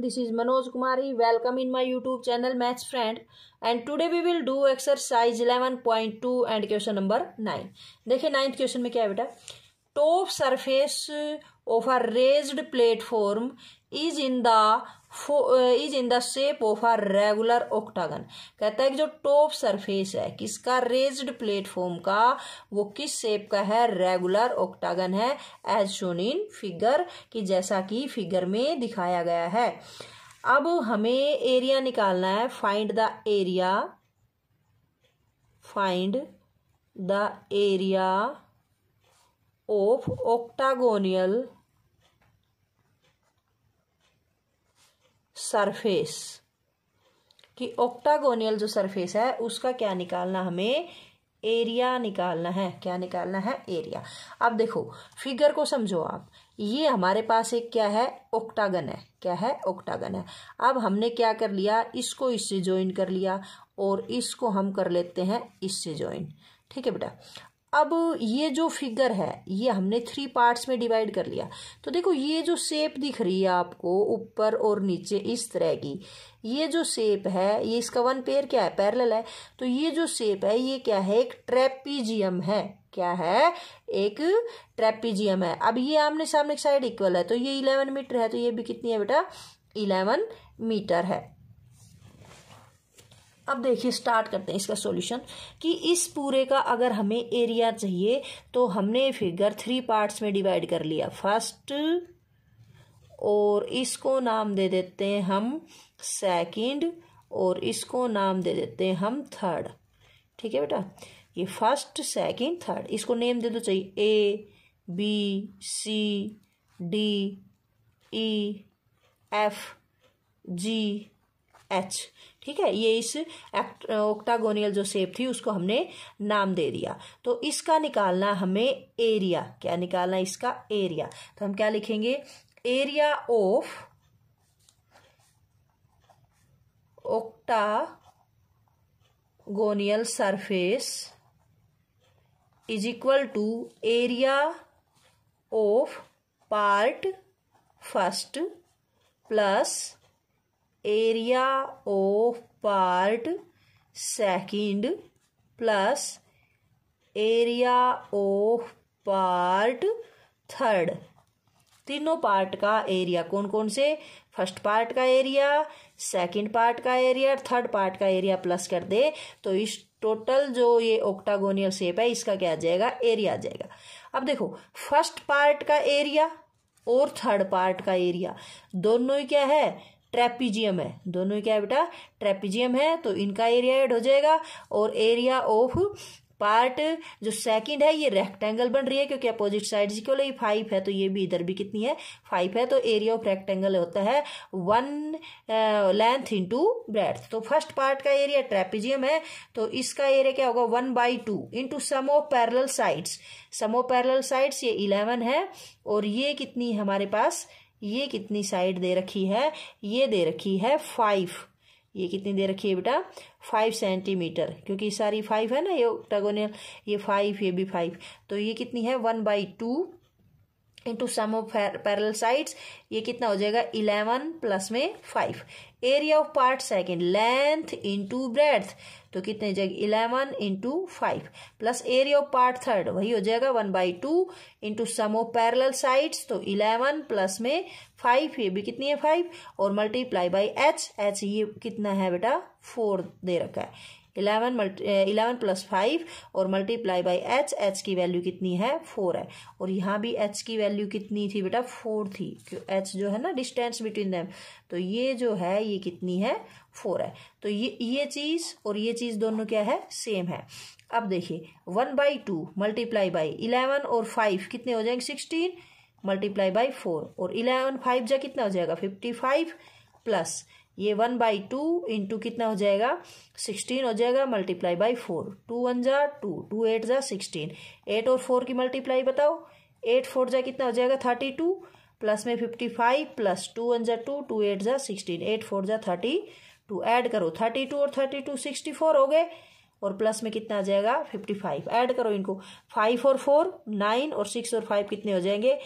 this is Manoj Kumari welcome in my YouTube channel maths friend and today we will do exercise eleven point two and question number nine देखिए ninth question में क्या है बेटा top surface of a raised platform is in the is in the shape of a regular octagon कहता है कि जो top surface है किसका रेज्ड प्लेटफॉर्म का वो किस शेप का है रेगुलर ऑक्टागन है एज शोन इन फिगर कि जैसा कि फिगर में दिखाया गया है अब हमें एरिया निकालना है find the area find the area of octagonal surface कि ऑक्टागोनियल जो सरफेस है उसका क्या निकालना हमें एरिया निकालना है क्या निकालना है एरिया अब देखो फिगर को समझो आप ये हमारे पास एक क्या है ओक्टागन है क्या है ओक्टागन है अब हमने क्या कर लिया इसको इससे ज्वाइन कर लिया और इसको हम कर लेते हैं इससे ज्वाइन ठीक है बेटा अब ये जो फिगर है ये हमने थ्री पार्ट्स में डिवाइड कर लिया तो देखो ये जो शेप दिख रही है आपको ऊपर और नीचे इस तरह की ये जो शेप है ये इसका वन पेयर क्या है पैरेलल है तो ये जो शेप है ये क्या है एक ट्रेपीजियम है क्या है एक ट्रेपीजियम है अब ये आमने सामने साइड इक्वल है तो ये इलेवन मीटर है तो ये भी कितनी है बेटा इलेवन मीटर है अब देखिए स्टार्ट करते हैं इसका सॉल्यूशन कि इस पूरे का अगर हमें एरिया चाहिए तो हमने फिगर थ्री पार्ट्स में डिवाइड कर लिया फर्स्ट और इसको नाम दे देते हैं हम सेकंड और इसको नाम दे देते हैं हम थर्ड ठीक है बेटा ये फर्स्ट सेकंड थर्ड इसको नेम दे दो चाहिए A B C D E F G H ठीक है ये इस एक्ट ओक्टागोनियल जो शेप थी उसको हमने नाम दे दिया तो इसका निकालना हमें एरिया क्या निकालना इसका एरिया तो हम क्या लिखेंगे area of octagonal surface is equal to area of part first plus area of part second plus area of part third तीनों पार्ट का एरिया कौन कौन से फर्स्ट पार्ट का एरिया सेकंड पार्ट का एरिया थर्ड पार्ट का area plus कर दे तो इस टोटल जो ये ओक्टागोनियल शेप है इसका क्या आ जाएगा एरिया आ जाएगा अब देखो फर्स्ट पार्ट का एरिया और थर्ड पार्ट का एरिया दोनों ही क्या है ट्रेपिजियम है दोनों क्या है बेटा ट्रेपिजियम है तो इनका एरिया ऐड हो जाएगा और एरिया ऑफ पार्ट जो सेकंड है ये रेक्टेंगल बन रही है क्योंकि अपोजिट साइड की वाली फाइव है तो ये भी इधर भी कितनी है फाइव है तो एरिया ऑफ रेक्टेंगल होता है वन लेंथ इनटू ब्रेथ तो फर्स्ट पार्ट का एरिया ट्रेपिजियम है तो इसका एरिया क्या होगा one by two into sum of parallel sides sum of parallel sides ये इलेवन है और ये कितनी हमारे पास ये कितनी साइड दे रखी है ये दे रखी है फाइव ये कितनी दे रखी है बेटा फाइव सेंटीमीटर क्योंकि सारी फाइव है ना ये ओक्टागोनियल ये फाइव ये भी फाइव तो ये कितनी है one by two into sum of parallel sides ये कितना हो जाएगा इलेवन प्लस में five area of part second length into breadth तो कितने हो जाएगा eleven into five plus area of part third वही हो जाएगा one by two into sum of parallel sides तो इलेवन प्लस में फाइव ये भी कितनी है फाइव और मल्टीप्लाई बाई एच एच ये कितना है बेटा फोर दे रखा है eleven multi eleven plus five और मल्टीप्लाई बाई एच एच की वैल्यू कितनी है फोर है और यहाँ भी एच की वैल्यू कितनी थी बेटा फोर थी एच जो है ना डिस्टेंस बिटवीन दैम तो ये जो है ये कितनी है फोर है तो ये ये चीज़ और ये चीज़ दोनों क्या है सेम है अब देखिए one by two multiply by eleven और फाइव कितने हो जाएंगे सिक्सटीन मल्टीप्लाई बाई फोर और इलेवन फाइव जा कितना हो जाएगा फिफ्टी फाइव प्लस ये वन बाई टू इंटू कितना हो जाएगा सिक्सटीन हो जाएगा multiply by four two one जा टू टू एट जा सिक्सटीन एट और फोर की मल्टीप्लाई बताओ एट फोर जा कितना हो जाएगा थर्टी टू प्लस में fifty five plus two one जा टू टू एट जा सिक्सटीन एट फोर जा थर्टी टू एड करो थर्टी टू और थर्टी टू सिक्सटी फोर हो गए और प्लस में कितना आ जाएगा फिफ्टी फाइव ऐड करो इनको फाइव और फोर नाइन और सिक्स और फाइव कितने हो जाएंगे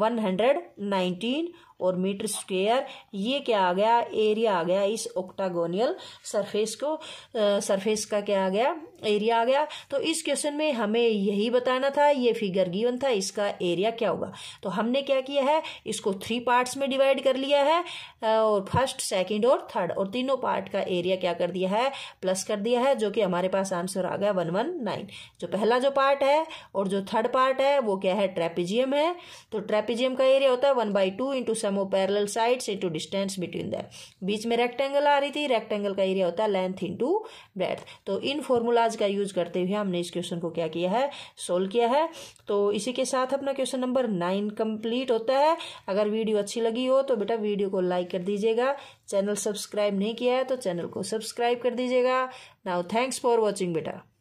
वन हंड्रेड नाइनटीन और मीटर स्क्वेयर ये क्या आ गया एरिया आ गया इस ऑक्टागोनियल सरफेस को सरफेस का क्या आ गया एरिया आ गया तो इस क्वेश्चन में हमें यही बताना था ये फिगर गिवन था इसका एरिया क्या होगा तो हमने क्या किया है इसको थ्री पार्ट्स में डिवाइड कर लिया है और फर्स्ट सेकंड और थर्ड और तीनों पार्ट का एरिया क्या कर दिया है प्लस कर दिया है जो कि हमारे पास आंसर आ गया वन वन नाइन जो पहला जो पार्ट है और जो थर्ड पार्ट है वो क्या है ट्रेपिजियम है तो ट्रेपिजियम का एरिया होता है one by two sum of parallel side से टू डिस्टेंस बिटवीन दैम बीच में रेक्टेंगल आ रही थी रेक्टेंगल का एरिया होता है लेंथ इन टू ब्रेथ तो इन फॉर्मूलाज का यूज करते हुए हमने इस क्वेश्चन को क्या किया है सोल्व किया है तो इसी के साथ अपना क्वेश्चन नंबर नाइन कंप्लीट होता है अगर वीडियो अच्छी लगी हो तो बेटा वीडियो को लाइक कर दीजिएगा चैनल सब्सक्राइब नहीं किया है तो चैनल को सब्सक्राइब कर दीजिएगा नाउ थैंक्स फॉर वॉचिंग बेटा